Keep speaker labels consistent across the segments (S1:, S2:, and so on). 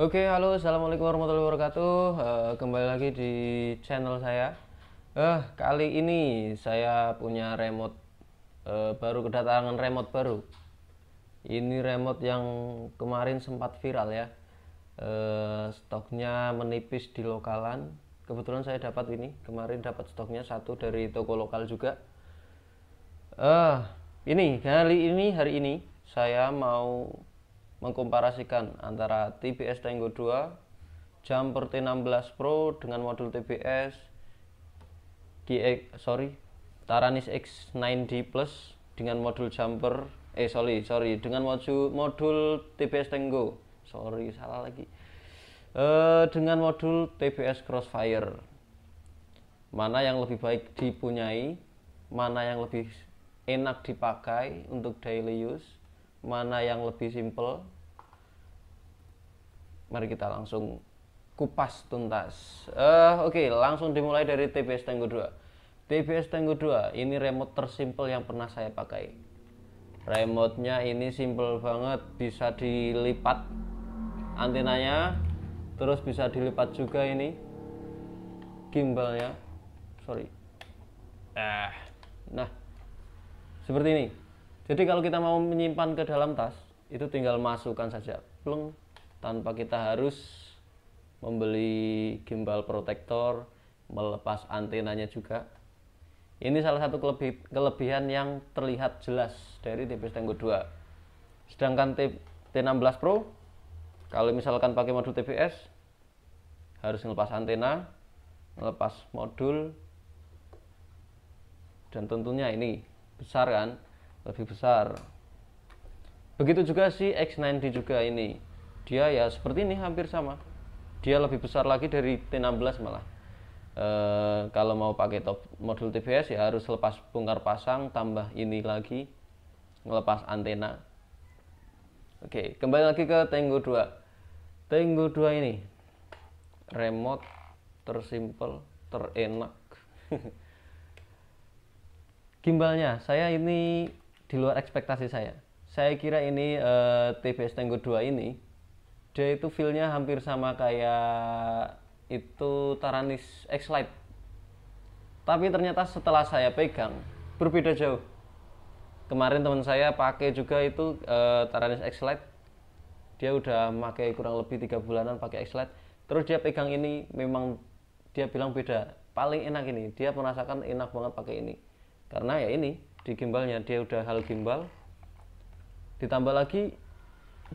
S1: Oke, halo, assalamualaikum warahmatullahi wabarakatuh. Uh, kembali lagi di channel saya. Uh, kali ini saya punya remote uh, baru kedatangan remote baru. Ini remote yang kemarin sempat viral ya. Uh, stoknya menipis di lokalan. Kebetulan saya dapat ini kemarin dapat stoknya satu dari toko lokal juga. Uh, ini kali ini hari ini saya mau mengkomparasikan antara TBS Tango 2 Jumper T16 Pro dengan modul TBS DX sorry Taranis X9D Plus dengan modul jumper eh sorry sorry dengan modul modul TBS Tango sorry salah lagi eh, dengan modul TBS Crossfire mana yang lebih baik dipunyai mana yang lebih enak dipakai untuk daily use mana yang lebih simple mari kita langsung kupas tuntas uh, oke okay, langsung dimulai dari TBS Tango 2 TBS Tango 2 ini remote tersimpel yang pernah saya pakai remote-nya ini simpel banget bisa dilipat antenanya terus bisa dilipat juga ini gimbalnya sorry eh, nah seperti ini jadi kalau kita mau menyimpan ke dalam tas, itu tinggal masukkan saja, pleng, tanpa kita harus membeli gimbal protektor, melepas antenanya juga. Ini salah satu kelebih, kelebihan yang terlihat jelas dari TPS Tango 2. Sedangkan T, T16 Pro, kalau misalkan pakai modul TPS, harus melepas antena, melepas modul, dan tentunya ini besar kan, lebih besar begitu juga si X90 juga ini dia ya seperti ini hampir sama dia lebih besar lagi dari T16 malah e, kalau mau pakai top modul TVs ya harus lepas bongkar pasang tambah ini lagi ngelepas antena oke kembali lagi ke Tenggo 2 Tenggo 2 ini remote tersimpel terenak gimbalnya saya ini di luar ekspektasi saya. Saya kira ini uh, eh, TBS Tango 2 ini dia itu feelnya hampir sama kayak itu Taranis X Lite. Tapi ternyata setelah saya pegang berbeda jauh. Kemarin teman saya pakai juga itu uh, Taranis X Lite. Dia udah pakai kurang lebih tiga bulanan pakai X Lite. Terus dia pegang ini memang dia bilang beda. Paling enak ini. Dia merasakan enak banget pakai ini. Karena ya ini di gimbalnya dia udah hal gimbal ditambah lagi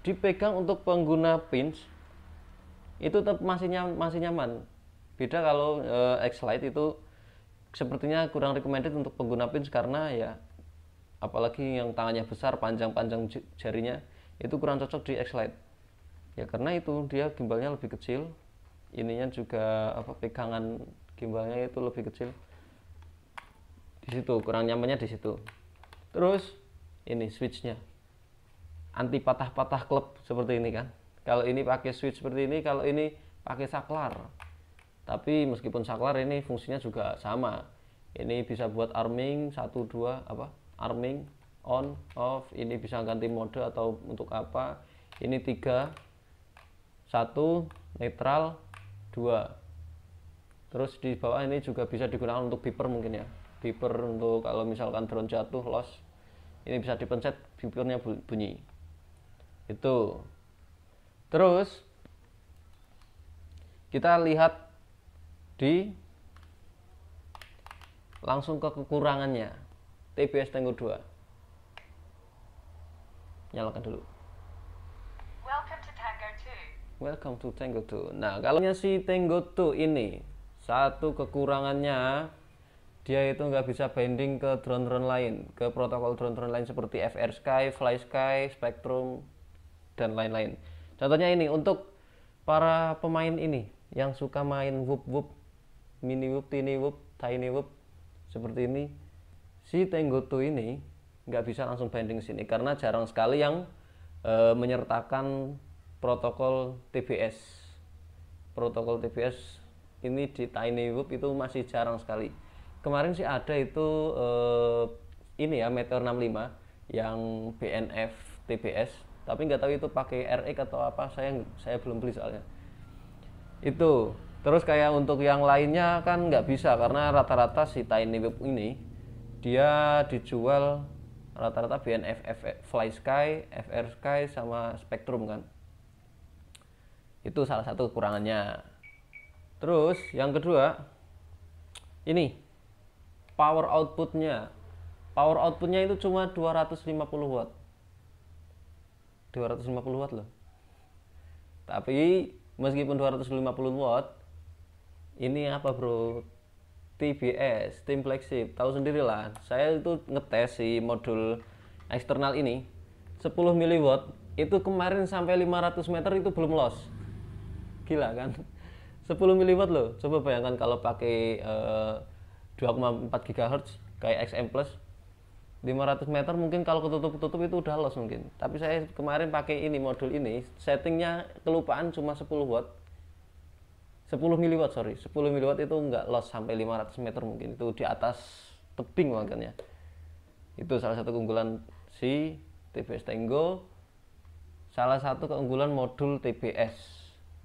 S1: dipegang untuk pengguna pinch itu tetap masih nyaman, masih nyaman. Beda kalau uh, X Lite itu sepertinya kurang recommended untuk pengguna pinch karena ya apalagi yang tangannya besar, panjang-panjang jarinya itu kurang cocok di X Lite. Ya karena itu dia gimbalnya lebih kecil, ininya juga apa pegangan gimbalnya itu lebih kecil di situ kurang nyamannya di situ terus ini switchnya anti patah-patah klub seperti ini kan kalau ini pakai switch seperti ini kalau ini pakai saklar tapi meskipun saklar ini fungsinya juga sama ini bisa buat arming satu dua apa arming on off ini bisa ganti mode atau untuk apa ini tiga satu netral dua terus di bawah ini juga bisa digunakan untuk beeper mungkin ya beeper untuk kalau misalkan drone jatuh loss ini bisa dipencet beepernya bunyi itu terus kita lihat di langsung ke kekurangannya TPS Tango 2 nyalakan dulu Welcome to Tango 2 Welcome to Tango 2 nah kalau si Tango 2 ini satu kekurangannya dia itu nggak bisa bending ke drone-drone lain, ke protokol drone-drone lain seperti FR Sky, Fly Sky, Spectrum, dan lain-lain. Contohnya ini untuk para pemain ini yang suka main whoop whoop, mini whoop, tiny whoop, tiny whoop seperti ini, si Tango 2 ini nggak bisa langsung bending sini karena jarang sekali yang e, menyertakan protokol TBS. Protokol TBS ini di tiny whoop itu masih jarang sekali kemarin sih ada itu eh, ini ya Meteor 65 yang BNF TBS tapi nggak tahu itu pakai RX atau apa saya saya belum beli soalnya itu terus kayak untuk yang lainnya kan nggak bisa karena rata-rata si Tiny Web ini dia dijual rata-rata BNF F, Fly Sky, FR Sky sama Spectrum kan itu salah satu kekurangannya terus yang kedua ini power outputnya power outputnya itu cuma 250 watt 250 watt loh tapi meskipun 250 watt ini apa bro TBS tim flagship tahu sendiri saya itu ngetes si modul eksternal ini 10 miliwatt itu kemarin sampai 500 meter itu belum los, gila kan 10 miliwatt loh coba bayangkan kalau pakai uh, 2,4 GHz kayak XM Plus 500 meter mungkin kalau ketutup-ketutup itu udah los mungkin tapi saya kemarin pakai ini modul ini settingnya kelupaan cuma 10 watt 10 miliwatt sorry 10 miliwatt itu nggak los sampai 500 meter mungkin itu di atas tebing makanya itu salah satu keunggulan si TBS Tango salah satu keunggulan modul TBS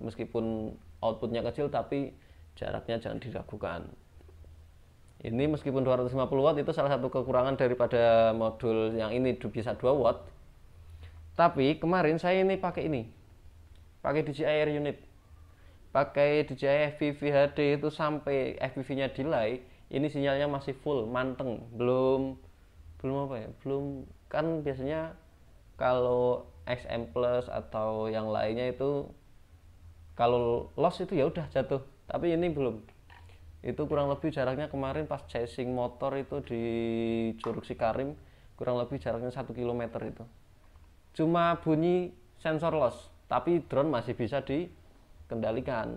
S1: meskipun outputnya kecil tapi jaraknya jangan diragukan ini meskipun 250 watt itu salah satu kekurangan daripada modul yang ini bisa 2 watt. Tapi kemarin saya ini pakai ini. Pakai DJI Air Unit. Pakai DJI FPV HD itu sampai FPV-nya delay, ini sinyalnya masih full, manteng, belum belum apa ya? Belum kan biasanya kalau XM Plus atau yang lainnya itu kalau loss itu ya udah jatuh tapi ini belum itu kurang lebih jaraknya kemarin pas chasing motor itu di Curug Sikarim kurang lebih jaraknya satu kilometer itu cuma bunyi sensor loss tapi drone masih bisa dikendalikan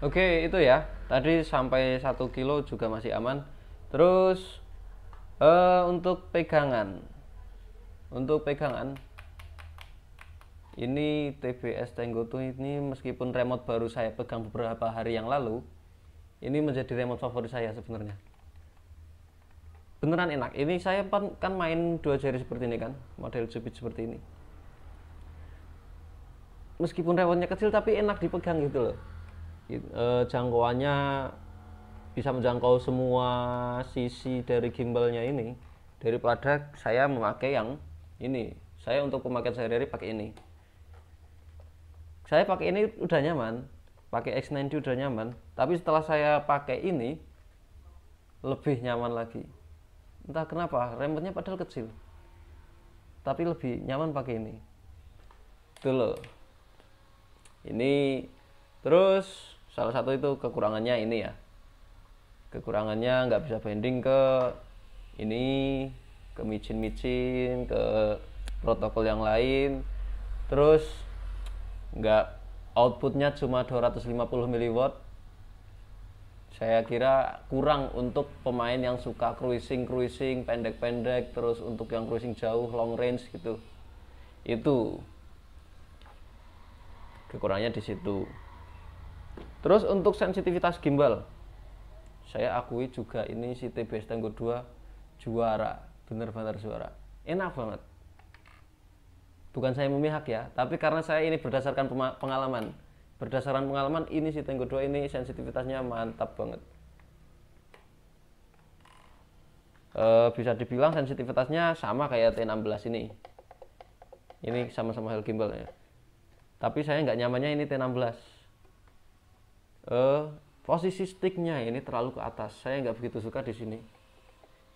S1: oke itu ya tadi sampai satu kilo juga masih aman terus uh, untuk pegangan untuk pegangan ini TBS Tenggoto ini meskipun remote baru saya pegang beberapa hari yang lalu ini menjadi remote favorit saya sebenarnya. Beneran enak. Ini saya kan, kan main dua jari seperti ini kan, model jepit seperti ini. Meskipun remote-nya kecil tapi enak dipegang gitu loh. E, jangkauannya bisa menjangkau semua sisi dari gimbalnya ini. daripada saya memakai yang ini. Saya untuk pemakaian sehari-hari pakai ini saya pakai ini udah nyaman pakai X90 udah nyaman tapi setelah saya pakai ini lebih nyaman lagi entah kenapa remote padahal kecil tapi lebih nyaman pakai ini itu loh ini terus salah satu itu kekurangannya ini ya kekurangannya nggak bisa bending ke ini ke micin-micin ke protokol yang lain terus nggak outputnya cuma 250 mW saya kira kurang untuk pemain yang suka cruising cruising pendek-pendek terus untuk yang cruising jauh long range gitu itu kekurangannya di situ terus untuk sensitivitas gimbal saya akui juga ini si TBS Tango 2 juara bener-bener juara enak banget bukan saya memihak ya tapi karena saya ini berdasarkan pengalaman berdasarkan pengalaman ini si Tenggo 2 ini sensitivitasnya mantap banget e, bisa dibilang sensitivitasnya sama kayak T16 ini ini sama-sama hell gimbal ya tapi saya nggak nyamannya ini T16 Eh, posisi sticknya ini terlalu ke atas saya nggak begitu suka di sini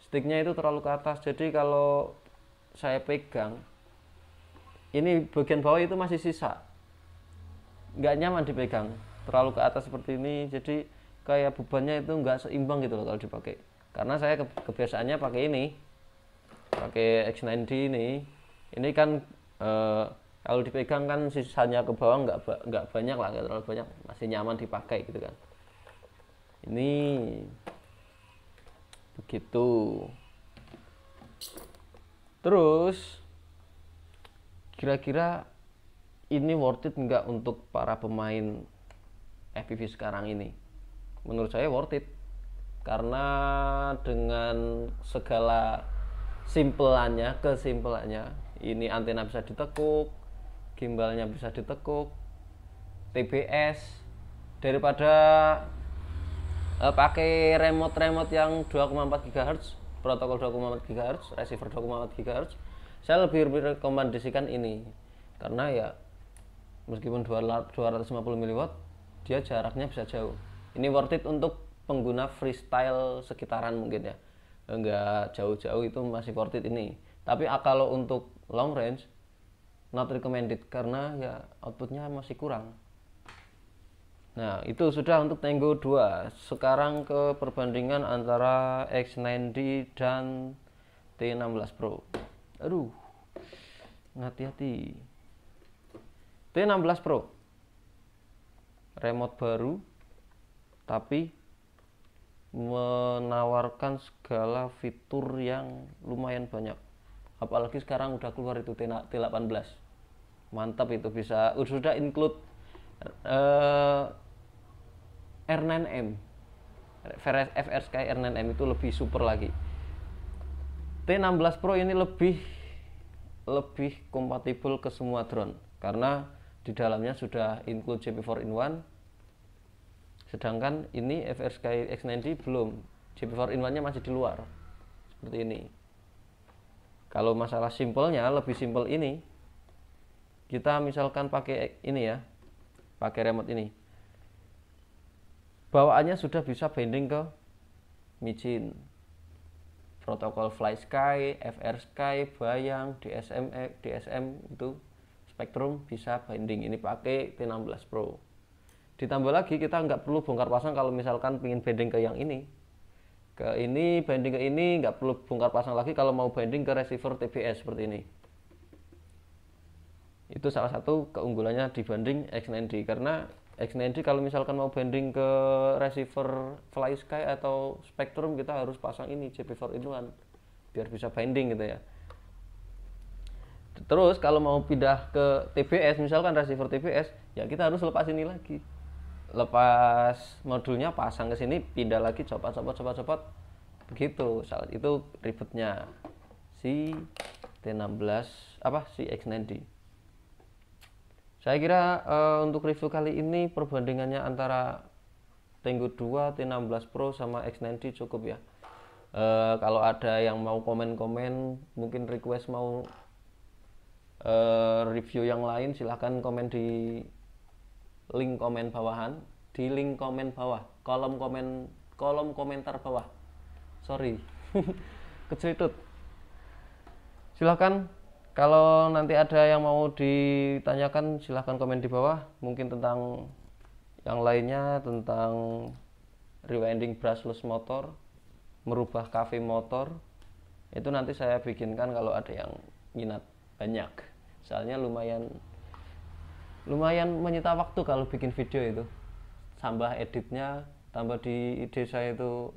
S1: sticknya itu terlalu ke atas jadi kalau saya pegang ini bagian bawah itu masih sisa nggak nyaman dipegang terlalu ke atas seperti ini jadi kayak bebannya itu nggak seimbang gitu loh kalau dipakai karena saya kebiasaannya pakai ini pakai X90 ini ini kan e, kalau dipegang kan sisanya ke bawah nggak nggak banyak lah nggak terlalu banyak masih nyaman dipakai gitu kan ini begitu terus kira-kira ini worth it nggak untuk para pemain FPV sekarang ini? Menurut saya worth it karena dengan segala simpelannya, kesimpelannya, ini antena bisa ditekuk, gimbalnya bisa ditekuk, TBS daripada eh, pakai remote-remote yang 2,4 GHz, protokol 2,4 GHz, receiver 2,4 GHz saya lebih rekomendasikan ini karena ya meskipun 250 mW dia jaraknya bisa jauh ini worth it untuk pengguna freestyle sekitaran mungkin ya enggak jauh-jauh itu masih worth it ini tapi ah, kalau untuk long range not recommended karena ya outputnya masih kurang nah itu sudah untuk Tango 2 sekarang ke perbandingan antara X9D dan T16 Pro aduh hati-hati T16 Pro remote baru tapi menawarkan segala fitur yang lumayan banyak apalagi sekarang udah keluar itu T18 mantap itu bisa uh, sudah include uh, R9M FR Sky R9M itu lebih super lagi Pro ini lebih lebih kompatibel ke semua drone karena di dalamnya sudah include JP4 in One. sedangkan ini FR Sky X90 belum JP4 in One nya masih di luar seperti ini kalau masalah simpelnya lebih simpel ini kita misalkan pakai ini ya pakai remote ini bawaannya sudah bisa bending ke micin protokol Fly Sky, FR Sky, Bayang, DSM, eh, DSM itu spektrum bisa binding ini pakai T16 Pro. Ditambah lagi kita nggak perlu bongkar pasang kalau misalkan ingin binding ke yang ini. Ke ini, binding ke ini, nggak perlu bongkar pasang lagi kalau mau binding ke receiver TPS seperti ini. Itu salah satu keunggulannya dibanding X9D karena XND kalau misalkan mau bending ke receiver Fly Sky atau Spectrum kita harus pasang ini cp 4 itu kan biar bisa bending gitu ya terus kalau mau pindah ke TVS misalkan receiver TVS ya kita harus lepas ini lagi lepas modulnya pasang ke sini pindah lagi copot copot copot copot begitu saat itu ribetnya si T16 apa si X90 saya kira uh, untuk review kali ini perbandingannya antara Tenggo 2, T16 Pro sama X90 cukup ya. Uh, kalau ada yang mau komen-komen, mungkin request mau uh, review yang lain, silahkan komen di link komen bawahan, di link komen bawah, kolom komen kolom komentar bawah. Sorry, itu. Silahkan kalau nanti ada yang mau ditanyakan silahkan komen di bawah. Mungkin tentang yang lainnya tentang rewinding brushless motor, merubah cafe motor. Itu nanti saya bikinkan kalau ada yang minat banyak. Soalnya lumayan lumayan menyita waktu kalau bikin video itu. Tambah editnya, tambah di ide saya itu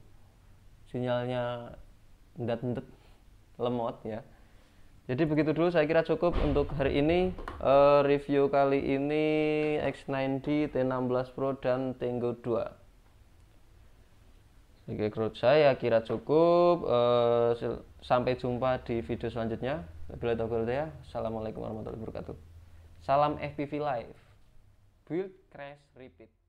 S1: sinyalnya ndet-ndet lemot ya jadi begitu dulu saya kira cukup untuk hari ini uh, review kali ini X9D T16 Pro dan Tango 2 Oke kerut saya kira cukup uh, sampai jumpa di video selanjutnya Bila ya Assalamualaikum warahmatullahi wabarakatuh Salam FPV Live Build Crash Repeat